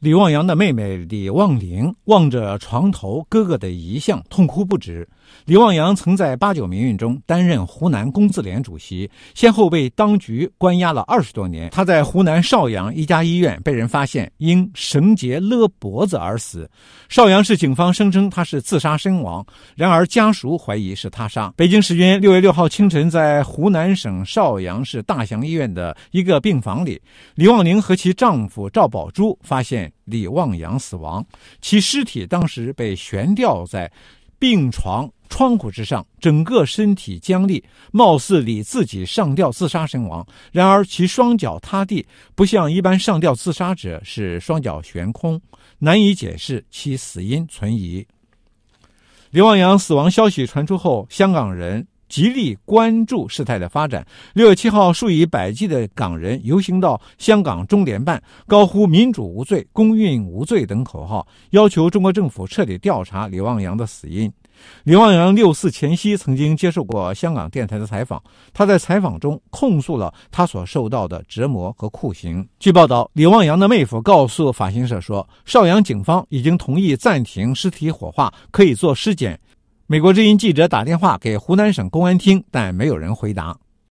李望阳的妹妹李望玲望着床头哥哥的遗像，痛哭不止。李旺阳曾在八九民运中担任湖南工字联主席，先后被当局关押了二十多年。他在湖南邵阳一家医院被人发现因绳结勒脖子而死。邵阳市警方声称他是自杀身亡，然而家属怀疑是他杀。北京时间六月六号清晨，在湖南省邵阳市大祥医院的一个病房里，李旺宁和其丈夫赵宝珠发现李旺阳死亡，其尸体当时被悬吊在。病床窗户之上，整个身体僵立，貌似李自己上吊自杀身亡。然而其双脚踏地，不像一般上吊自杀者是双脚悬空，难以解释其死因存疑。李旺洋死亡消息传出后，香港人。极力关注事态的发展。六月七号，数以百计的港人游行到香港中联办，高呼“民主无罪，公运无罪”等口号，要求中国政府彻底调查李旺洋的死因。李旺洋六四前夕曾经接受过香港电台的采访，他在采访中控诉了他所受到的折磨和酷刑。据报道，李旺洋的妹夫告诉法新社说，邵阳警方已经同意暂停尸体火化，可以做尸检。美国之音记者打电话给湖南省公安厅，但没有人回答。